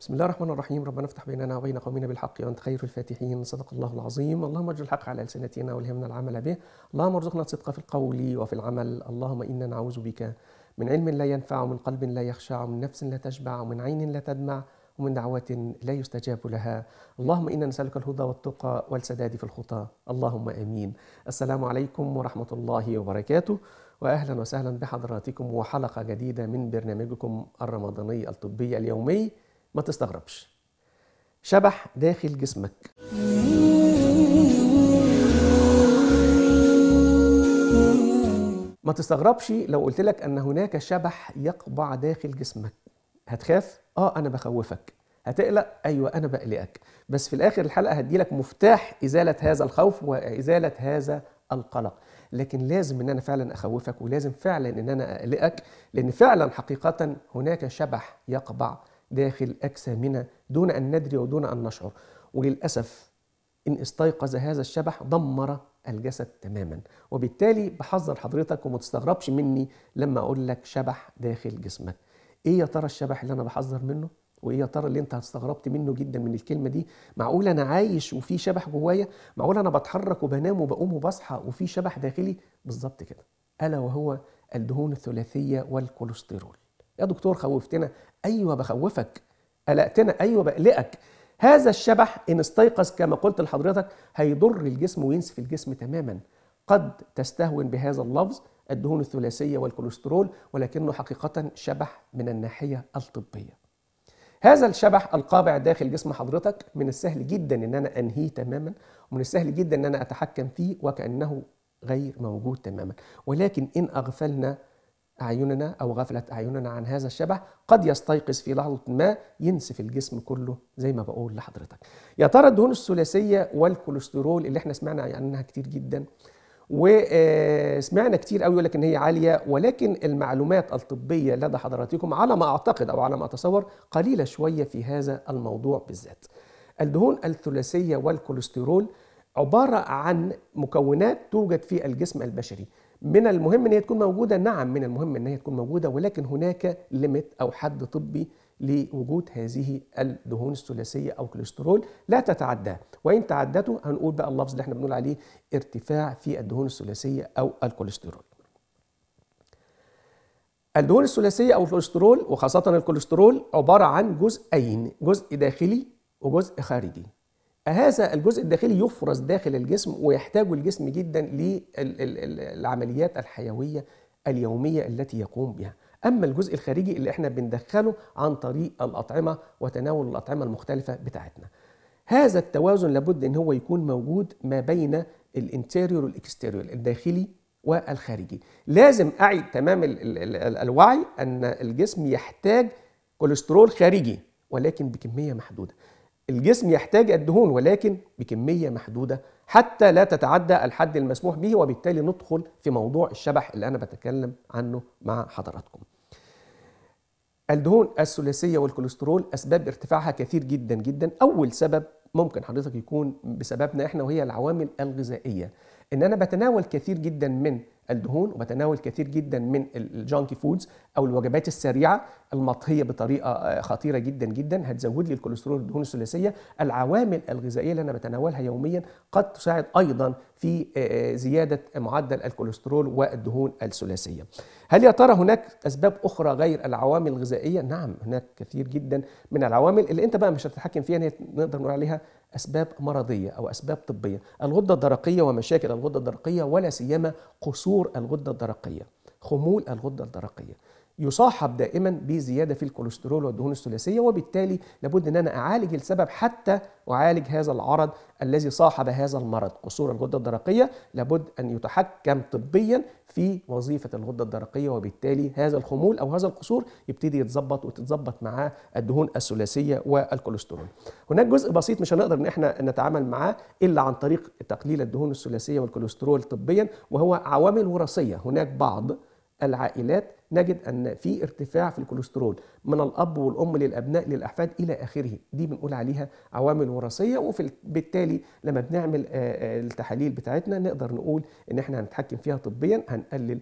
بسم الله الرحمن الرحيم ربنا افتح بيننا وبين قومنا بالحق وانت خير الفاتحين صدق الله العظيم اللهم اجعل الحق على السنتنا والهمنا العمل به اللهم ارزقنا الصدق في القول وفي العمل اللهم انا نعوذ بك من علم لا ينفع ومن قلب لا يخشع ومن نفس لا تشبع ومن عين لا تدمع ومن دعوة لا يستجاب لها اللهم إنا نسألك الهدى والتقى والسداد في الخطى اللهم آمين السلام عليكم ورحمة الله وبركاته وأهلا وسهلا بحضراتكم وحلقة جديدة من برنامجكم الرمضاني الطبي اليومي ما تستغربش شبح داخل جسمك ما تستغربش لو قلت لك ان هناك شبح يقبع داخل جسمك هتخاف اه انا بخوفك هتقلق ايوه انا بقلقك بس في الاخر الحلقه هدي لك مفتاح ازاله هذا الخوف وازاله هذا القلق لكن لازم ان انا فعلا اخوفك ولازم فعلا ان انا اقلقك لان فعلا حقيقه هناك شبح يقبع داخل أجسامنا دون أن ندري ودون أن نشعر وللأسف إن استيقظ هذا الشبح دمر الجسد تماما وبالتالي بحذر حضرتك وما تستغربش مني لما أقول لك شبح داخل جسمك إيه يا ترى الشبح اللي أنا بحذر منه؟ وايه يا ترى اللي انت استغربت منه جدا من الكلمه دي معقول انا عايش وفي شبح جوايا معقول انا بتحرك وبنام وبقوم وبصحى وفي شبح داخلي بالظبط كده الا وهو الدهون الثلاثيه والكوليسترول يا دكتور خوفتنا ايوه بخوفك قلقتنا ايوه بقلقك هذا الشبح ان استيقظ كما قلت لحضرتك هيضر الجسم وينسف الجسم تماما قد تستهون بهذا اللفظ الدهون الثلاثيه والكوليسترول ولكنه حقيقه شبح من الناحيه الطبيه هذا الشبح القابع داخل جسم حضرتك من السهل جدا ان انا انهيه تماما ومن السهل جدا ان انا اتحكم فيه وكانه غير موجود تماما ولكن ان اغفلنا أعيننا أو غفلة أعيننا عن هذا الشبح قد يستيقظ في لحظة ما ينسف الجسم كله زي ما بقول لحضرتك يا ترى الدهون الثلاثية والكوليسترول اللي احنا سمعنا عنها كتير جدا وسمعنا آه، كتير قوي يقول لك ان هي عاليه ولكن المعلومات الطبيه لدى حضراتكم على ما اعتقد او على ما اتصور قليله شويه في هذا الموضوع بالذات. الدهون الثلاثيه والكوليسترول عباره عن مكونات توجد في الجسم البشري من المهم ان هي تكون موجوده نعم من المهم ان هي تكون موجوده ولكن هناك ليميت او حد طبي لوجود هذه الدهون الثلاثيه او كوليسترول لا تتعداه وان تعدته هنقول بقى اللفظ اللي احنا بنقول عليه ارتفاع في الدهون الثلاثيه او الكوليسترول الدهون الثلاثيه او الكوليسترول وخاصه الكوليسترول عباره عن جزئين جزء داخلي وجزء خارجي هذا الجزء الداخلي يفرز داخل الجسم ويحتاج الجسم جدا للعمليات الحيويه اليوميه التي يقوم بها اما الجزء الخارجي اللي احنا بندخله عن طريق الاطعمه وتناول الاطعمه المختلفه بتاعتنا هذا التوازن لابد ان هو يكون موجود ما بين الانتيريور والاكستيريور الداخلي والخارجي لازم اعي تمام الوعي ان الجسم يحتاج كوليسترول خارجي ولكن بكميه محدوده الجسم يحتاج الدهون ولكن بكمية محدودة حتى لا تتعدى الحد المسموح به وبالتالي ندخل في موضوع الشبح اللي أنا بتكلم عنه مع حضراتكم الدهون الثلاثية والكوليسترول أسباب ارتفاعها كثير جدا جدا أول سبب ممكن حضرتك يكون بسببنا إحنا وهي العوامل الغذائية إن أنا بتناول كثير جدا من الدهون وبتناول كثير جدا من الجانكي فودز او الوجبات السريعه المطهيه بطريقه آه، خطيره جدا جدا هتزود لي الكوليسترول والدهون الثلاثيه العوامل الغذائيه اللي انا بتناولها يوميا قد تساعد ايضا في آه، آه، زياده معدل الكوليسترول والدهون الثلاثيه هل يا ترى هناك اسباب اخرى غير العوامل الغذائيه نعم هناك كثير جدا من العوامل اللي انت بقى مش هتتحكم فيها هي نقدر نقول عليها اسباب مرضيه او اسباب طبيه الغده الدرقيه ومشاكل الغده الدرقيه ولا سيما قصور قصور الغدة الدرقية خمول الغدة الدرقية يصاحب دائما بزياده في الكوليسترول والدهون الثلاثيه وبالتالي لابد ان انا اعالج السبب حتى اعالج هذا العرض الذي صاحب هذا المرض قصور الغده الدرقيه لابد ان يتحكم طبيا في وظيفه الغده الدرقيه وبالتالي هذا الخمول او هذا القصور يبتدي يتظبط وتتظبط معاه الدهون الثلاثيه والكوليسترول. هناك جزء بسيط مش هنقدر ان احنا نتعامل معاه الا عن طريق تقليل الدهون الثلاثيه والكوليسترول طبيا وهو عوامل وراثيه هناك بعض العائلات نجد أن في ارتفاع في الكوليسترول من الأب والأم للأبناء للأحفاد إلى آخره دي بنقول عليها عوامل وراثية وبالتالي لما بنعمل آه، آه، التحاليل بتاعتنا نقدر نقول إن احنا هنتحكم فيها طبيا هنقلل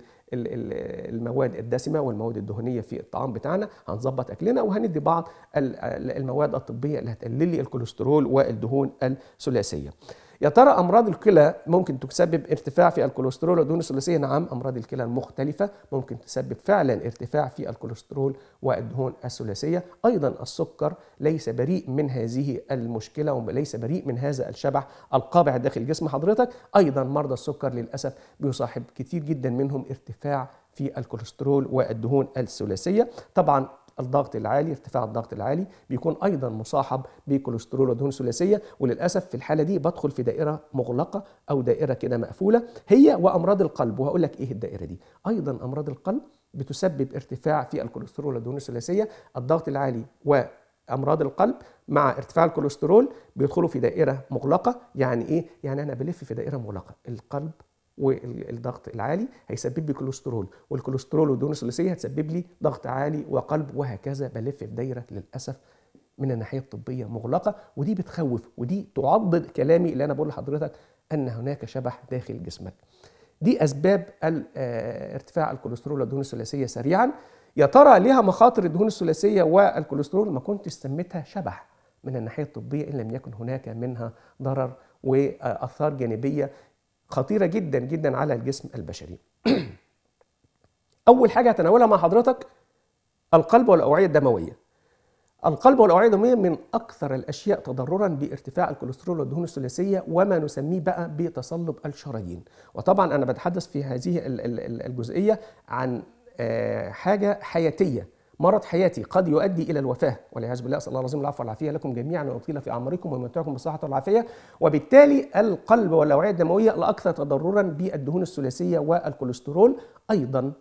المواد الدسمة والمواد الدهنية في الطعام بتاعنا هنظبط أكلنا وهندي بعض المواد الطبية اللي هتقلل لي الكوليسترول والدهون الثلاثية يا ترى امراض الكلى ممكن تسبب ارتفاع في الكوليسترول والدهون الثلاثيه نعم امراض الكلى المختلفه ممكن تسبب فعلا ارتفاع في الكوليسترول والدهون الثلاثيه ايضا السكر ليس بريء من هذه المشكله وليس بريء من هذا الشبح القابع داخل جسم حضرتك ايضا مرضى السكر للاسف بيصاحب كتير جدا منهم ارتفاع في الكوليسترول والدهون الثلاثيه طبعا الضغط العالي ارتفاع الضغط العالي بيكون ايضا مصاحب بكوليسترول ودهون ثلاثيه وللاسف في الحاله دي بدخل في دائره مغلقه او دائره كده مقفوله هي وامراض القلب وهقول لك ايه الدائره دي ايضا امراض القلب بتسبب ارتفاع في الكوليسترول والدهون الثلاثيه الضغط العالي و امراض القلب مع ارتفاع الكوليسترول بيدخلوا في دائره مغلقه يعني ايه يعني انا بلف في دائره مغلقه القلب والضغط العالي هيسبب لي كوليسترول والكوليسترول والدهون الثلاثيه هتسبب لي ضغط عالي وقلب وهكذا بلف في دايره للاسف من الناحيه الطبيه مغلقه ودي بتخوف ودي تعضد كلامي اللي انا بقول لحضرتك ان هناك شبح داخل جسمك. دي اسباب آه، ارتفاع الكوليسترول والدهون الثلاثيه سريعا يا ترى ليها مخاطر الدهون الثلاثيه والكوليسترول ما كنت سميتها شبح من الناحيه الطبيه ان لم يكن هناك منها ضرر واثار جانبيه خطيرة جدا جدا على الجسم البشري أول حاجة هتناولها مع حضرتك القلب والأوعية الدموية القلب والأوعية الدموية من أكثر الأشياء تضررا بارتفاع الكوليسترول والدهون الثلاثية وما نسميه بقى بتصلب الشرايين وطبعا أنا بتحدث في هذه الجزئية عن آه، حاجة حياتية مرض حياتي قد يؤدي الى الوفاه والعياذ بالله اسال الله العظيم العفو والعافيه لكم جميعا ويطيل في اعماركم ويمتعكم بالصحه والعافيه وبالتالي القلب والاوعيه الدمويه الاكثر تضررا بالدهون الثلاثيه والكوليسترول ايضا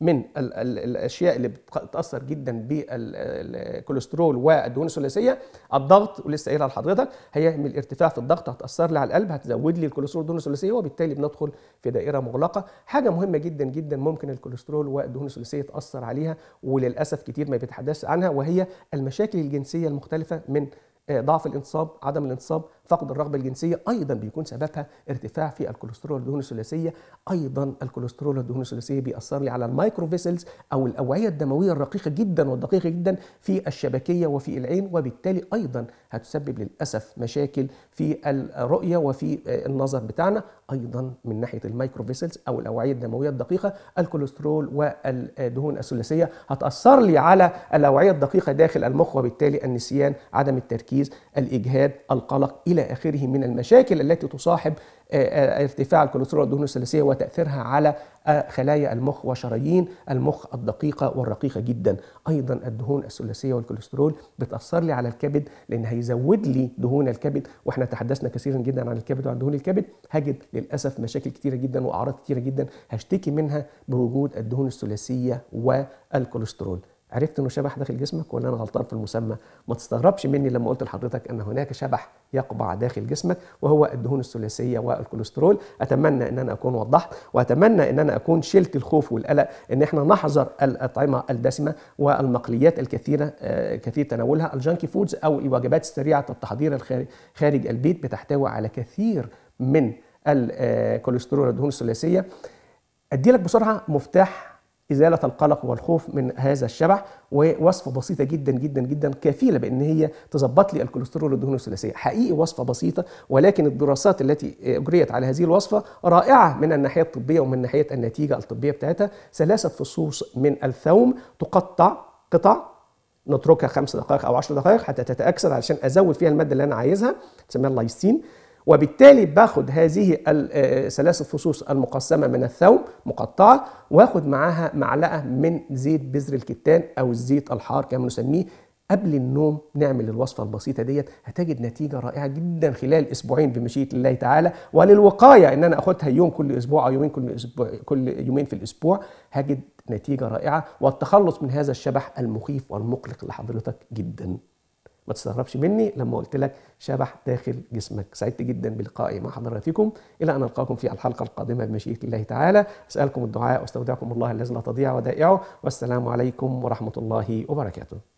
من الـ الـ الاشياء اللي بتتاثر جدا بالكوليسترول والدهون الثلاثيه الضغط ولسه قايلها لحضرتك هيعمل ارتفاع في الضغط هتاثر لي على القلب هتزود لي الكوليسترول والدهون الثلاثيه وبالتالي بندخل في دائره مغلقه حاجه مهمه جدا جدا ممكن الكوليسترول والدهون الثلاثيه تاثر عليها وللاسف كتير ما بيتحدثش عنها وهي المشاكل الجنسيه المختلفه من آه، ضعف الانتصاب عدم الانتصاب فقد الرغبة الجنسية أيضا بيكون سببها ارتفاع في الكوليسترول الدهون الثلاثية أيضا الكوليسترول الدهون الثلاثية بيأثر لي على المايكرو فيسلز أو الأوعية الدموية الرقيقة جدا والدقيقة جدا في الشبكية وفي العين وبالتالي أيضا هتسبب للأسف مشاكل في الرؤية وفي النظر بتاعنا أيضا من ناحية المايكرو فيسلز أو الأوعية الدموية الدقيقة الكوليسترول والدهون الثلاثية هتأثر لي على الأوعية الدقيقة داخل المخ وبالتالي النسيان عدم التركيز الإجهاد القلق إلى إلى آخره من المشاكل التي تصاحب آه، آه، ارتفاع الكوليسترول والدهون الثلاثية وتأثيرها على آه، خلايا المخ وشرايين المخ الدقيقة والرقيقة جدا أيضا الدهون الثلاثية والكوليسترول بتأثر لي على الكبد لأن هيزود لي دهون الكبد وإحنا تحدثنا كثيرا جدا عن الكبد وعن دهون الكبد هجد للأسف مشاكل كثيره جدا وأعراض كثيره جدا هشتكي منها بوجود الدهون الثلاثية والكوليسترول عرفت انه شبح داخل جسمك ولا انا غلطان في المسمى ما تستغربش مني لما قلت لحضرتك ان هناك شبح يقبع داخل جسمك وهو الدهون الثلاثيه والكوليسترول اتمنى ان انا اكون وضحت واتمنى ان انا اكون شلت الخوف والقلق ان احنا نحذر الاطعمه الدسمه والمقليات الكثيره آه، كثير تناولها الجانكي فودز او الوجبات السريعه التحضير خارج البيت بتحتوي على كثير من الكوليسترول آه، والدهون الثلاثيه ادي لك بسرعه مفتاح إزالة القلق والخوف من هذا الشبح ووصفة بسيطة جدا جدا جدا كفيلة بأن هي تظبط لي الكوليسترول والدهون الثلاثية حقيقي وصفة بسيطة ولكن الدراسات التي أجريت على هذه الوصفة رائعة من الناحية الطبية ومن ناحية النتيجة الطبية بتاعتها ثلاثة فصوص من الثوم تقطع قطع نتركها خمس دقائق او 10 دقائق حتى تتاكسد علشان ازود فيها الماده اللي انا عايزها تسميها اللايسين وبالتالي باخد هذه ثلاث آه، فصوص المقسمه من الثوم مقطعه واخد معاها معلقه من زيت بذر الكتان او الزيت الحار كما نسميه قبل النوم نعمل الوصفه البسيطه ديت هتجد نتيجه رائعه جدا خلال اسبوعين بمشيئه الله تعالى وللوقايه ان انا اخدها يوم كل اسبوع او يومين كل اسبوع كل يومين في الاسبوع هجد نتيجه رائعه والتخلص من هذا الشبح المخيف والمقلق لحضرتك جدا ما تستغربش مني لما قلت لك شبح داخل جسمك سعدت جدا بلقائي مع حضراتكم الى ان القاكم في الحلقه القادمه بمشيئه الله تعالى اسالكم الدعاء واستودعكم الله الذي لا تضيع ودائعه والسلام عليكم ورحمه الله وبركاته